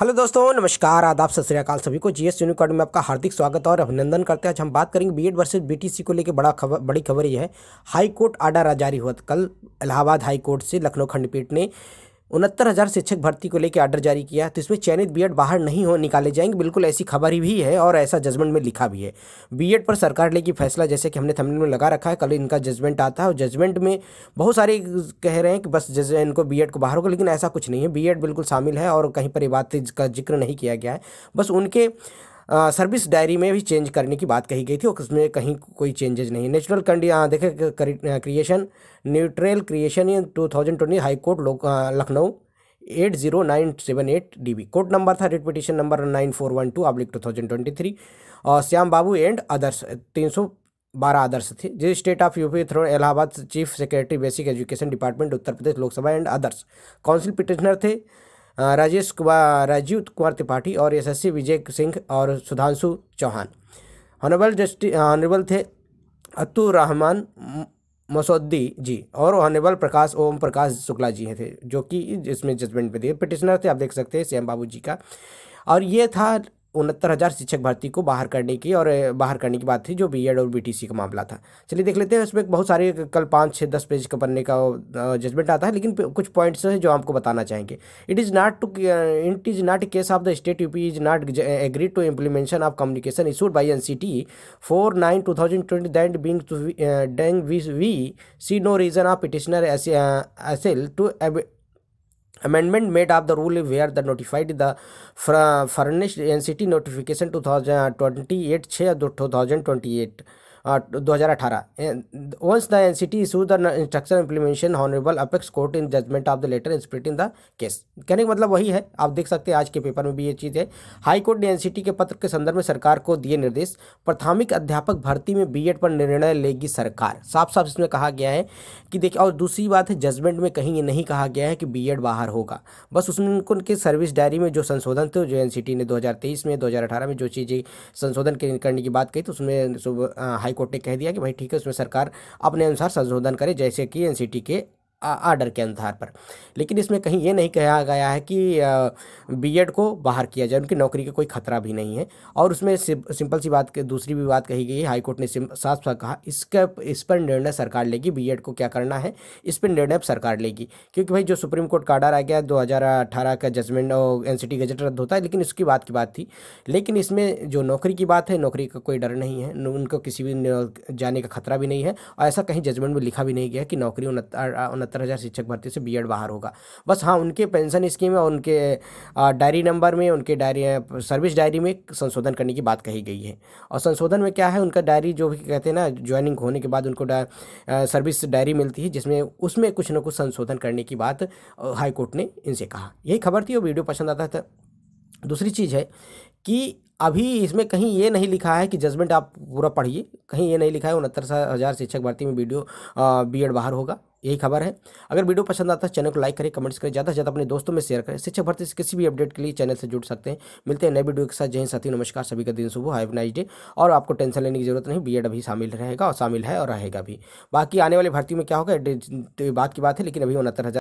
hello दोस्तों नमस्कार आदाब सत श्रीकाल सभी को जी एस कार्ड में आपका हार्दिक स्वागत और अभिनंदन करते हैं आज हम बात करेंगे बीएड वर्सेज बीटीसी को लेकर बड़ा खबर बड़ी खबर यह है हाई कोर्ट आर्डर जारी हुआ कल इलाहाबाद हाई कोर्ट से लखनऊ खंडपीठ ने उनहत्तर हज़ार शिक्षक भर्ती को लेकर आर्डर जारी किया तो इसमें चयनित बीएड बाहर नहीं हो निकाले जाएंगे बिल्कुल ऐसी खबर ही भी है और ऐसा जजमेंट में लिखा भी है बीएड पर सरकार लेगी फैसला जैसे कि हमने थमने में लगा रखा है कल इनका जजमेंट आता है और जजमेंट में बहुत सारे कह रहे हैं कि बस जज इनको बी को बाहर होगा लेकिन ऐसा कुछ नहीं है बी बिल्कुल शामिल है और कहीं पर ये बात का जिक्र नहीं किया गया है बस उनके सर्विस डायरी में भी चेंज करने की बात कही गई थी और उसमें कहीं कोई चेंजेज नहीं नेचुरल कंडी देखें creation neutral creation in two thousand twenty high court Lucknow eight zero nine seven eight D B court number था writ petition number nine four one two अब्लिक टू थाउजेंड ट्वेंटी थ्री और श्याम बाबू एंड अदर्स तीन सौ बारह others थे जो state of UP through Allahabad chief secretary basic education department Uttar Pradesh Lok Sabha and others counsel petitioner थे राजेश कुमार राजीव कुमार त्रिपाठी और यशस्वी विजय सिंह और Sudhanshu Chauhan honourable justice honourable थे अतु रहमान मसौदी जी और हॉनेबल प्रकाश ओम प्रकाश शुक्ला जी थे जो कि इसमें जजमेंट पे दिए पिटिशनर थे आप देख सकते हैं सी एम बाबू जी का और ये था उनहत्तर हज़ार शिक्षक भर्ती को बाहर करने की और बाहर करने की बात थी जो बीएड और बीटीसी का मामला था चलिए देख लेते हैं उसमें बहुत सारे कल पाँच छः दस पेज का पन्ने का जजमेंट आता है लेकिन कुछ पॉइंट्स हैं जो आपको बताना चाहेंगे it is not to it is not case of the state UP is not agree to implementation of communication issued by N C T four nine two thousand twenty that being डेंग we see no reason of petitioner एल to amendment made of the rule where the notified the furnished nct notification 2028 6 2028 दो हज़ार अठारह once the N C T issue the instruction implementation honourable apex court in judgment of the letter spirit in the case कहने का मतलब वही है आप देख सकते हैं आज के पेपर में भी ये चीज़ है हाई कोर्ट ने एन सी टी के पत्र के संदर्भ में सरकार को दिए निर्देश प्राथमिक अध्यापक भर्ती में बी एड पर निर्णय लेगी सरकार साफ साफ इसमें कहा गया है कि देखिए और दूसरी बात है जजमेंट में कहीं ये नहीं कहा गया है कि बी एड बाहर होगा बस उसमें उनको उनके सर्विस डायरी में जो संशोधन थे जो एन सी टी ने दो हज़ार तेईस में दो हज़ार अठारह में जो चीज़ें संशोधन करने की बात कही तो उसमें हाईकोर्ट ने कह दिया कि भाई ठीक है उसमें सरकार अपने अनुसार संशोधन करे जैसे कि एनसीटी के आर्डर के आधार पर लेकिन इसमें कहीं ये नहीं कहा गया है कि बीएड को बाहर किया जाए उनकी नौकरी का कोई खतरा भी नहीं है और उसमें सिंपल सी बात दूसरी भी बात कही गई है हाईकोर्ट ने साफ साफ कहा इसका इस पर निर्णय सरकार लेगी बीएड को क्या करना है इस पर निर्णय सरकार लेगी क्योंकि भाई जो सुप्रीम कोर्ट का आर्डर आ गया दो का जजमेंट और एन गजट रद्द होता है लेकिन उसकी बात की बात थी लेकिन इसमें जो नौकरी की बात है नौकरी का कोई डर नहीं है उनको किसी भी जाने का खतरा भी नहीं है और ऐसा कहीं जजमेंट में लिखा भी नहीं गया कि नौकरी उनत सत्तर हज़ार शिक्षक भर्ती से बीएड बाहर होगा बस हाँ उनके पेंशन स्कीम और उनके डायरी नंबर में उनके डायरी सर्विस डायरी में संशोधन करने की बात कही गई है और संशोधन में क्या है उनका डायरी जो भी कहते हैं ना ज्वाइनिंग होने के बाद उनको सर्विस डायरी मिलती है जिसमें उसमें कुछ ना कुछ संशोधन करने की बात हाईकोर्ट ने इनसे कहा यही खबर थी और वीडियो पसंद आता था दूसरी चीज़ है कि अभी इसमें कहीं ये नहीं लिखा है कि जजमेंट आप पूरा पढ़िए कहीं ये नहीं लिखा है उनहत्तर हज़ार शिक्षक भर्ती में वीडियो बीएड बाहर होगा यही खबर है अगर वीडियो पसंद आता है तो चैनल को लाइक करें कमेंट्स करें ज़्यादा से ज़्यादा अपने दोस्तों में शेयर करें शिक्षक भर्ती से किसी भी अपडेट के लिए चैनल से जुड़ सकते हैं मिलते हैं नए वीडियो के साथ जय साथी नमस्कार सभी का दिन सुबह हैव नाइस डे और आपको टेंशन लेने की जरूरत नहीं बी अभी शामिल रहेगा और शामिल है और रहेगा भी बाकी आने वाली भर्ती में क्या होगा बात की बात है लेकिन अभी उनहत्तर